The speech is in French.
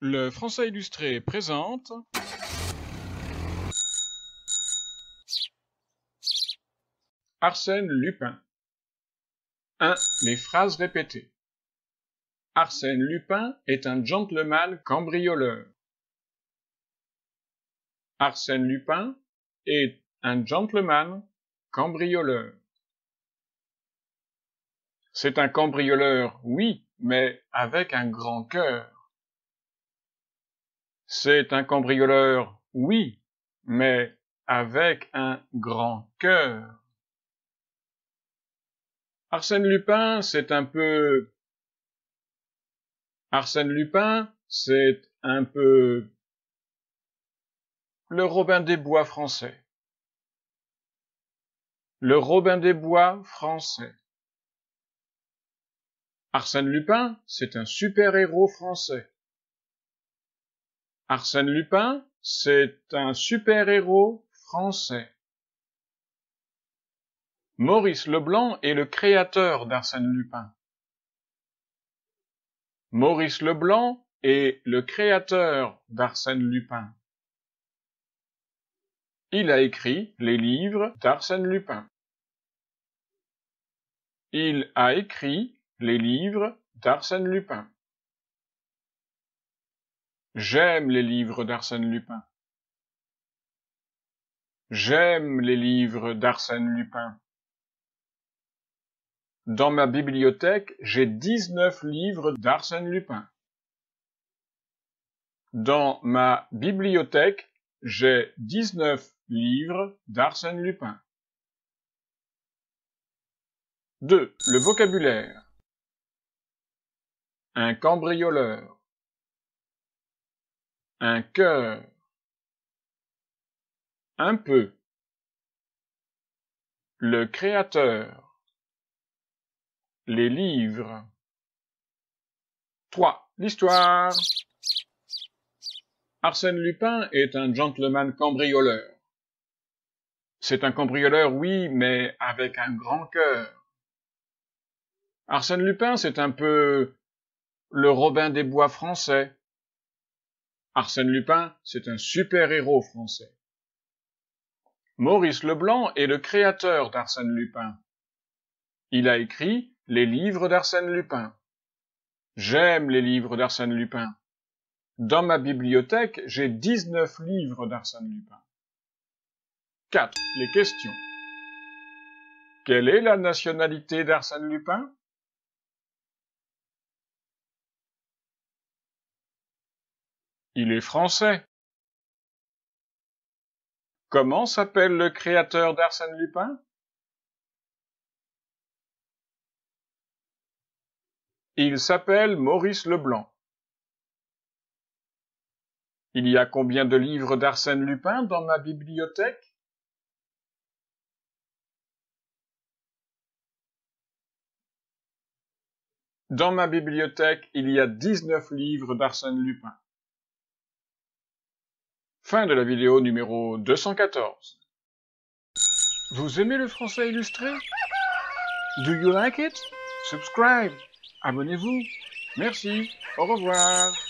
Le Français illustré présente Arsène Lupin 1. Les phrases répétées Arsène Lupin est un gentleman cambrioleur. Arsène Lupin est un gentleman cambrioleur. C'est un cambrioleur, oui, mais avec un grand cœur. C'est un cambrioleur, oui, mais avec un grand cœur. Arsène Lupin, c'est un peu... Arsène Lupin, c'est un peu... Le Robin des Bois français. Le Robin des Bois français. Arsène Lupin, c'est un super-héros français. Arsène Lupin, c'est un super-héros français. Maurice Leblanc est le créateur d'Arsène Lupin. Maurice Leblanc est le créateur d'Arsène Lupin. Il a écrit les livres d'Arsène Lupin. Il a écrit les livres d'Arsène Lupin. J'aime les livres d'Arsène Lupin. J'aime les livres d'Arsène Lupin. Dans ma bibliothèque, j'ai 19 livres d'Arsène Lupin. Dans ma bibliothèque, j'ai 19 livres d'Arsène Lupin. 2. Le vocabulaire. Un cambrioleur un cœur, un peu, le Créateur, les livres. Trois, L'histoire. Arsène Lupin est un gentleman cambrioleur. C'est un cambrioleur, oui, mais avec un grand cœur. Arsène Lupin, c'est un peu le Robin des Bois français. Arsène Lupin, c'est un super-héros français. Maurice Leblanc est le créateur d'Arsène Lupin. Il a écrit les livres d'Arsène Lupin. J'aime les livres d'Arsène Lupin. Dans ma bibliothèque, j'ai 19 livres d'Arsène Lupin. 4. Les questions. Quelle est la nationalité d'Arsène Lupin Il est français. Comment s'appelle le créateur d'Arsène Lupin Il s'appelle Maurice Leblanc. Il y a combien de livres d'Arsène Lupin dans ma bibliothèque Dans ma bibliothèque, il y a 19 livres d'Arsène Lupin. Fin de la vidéo numéro 214. Vous aimez le français illustré Do you like it Subscribe Abonnez-vous Merci Au revoir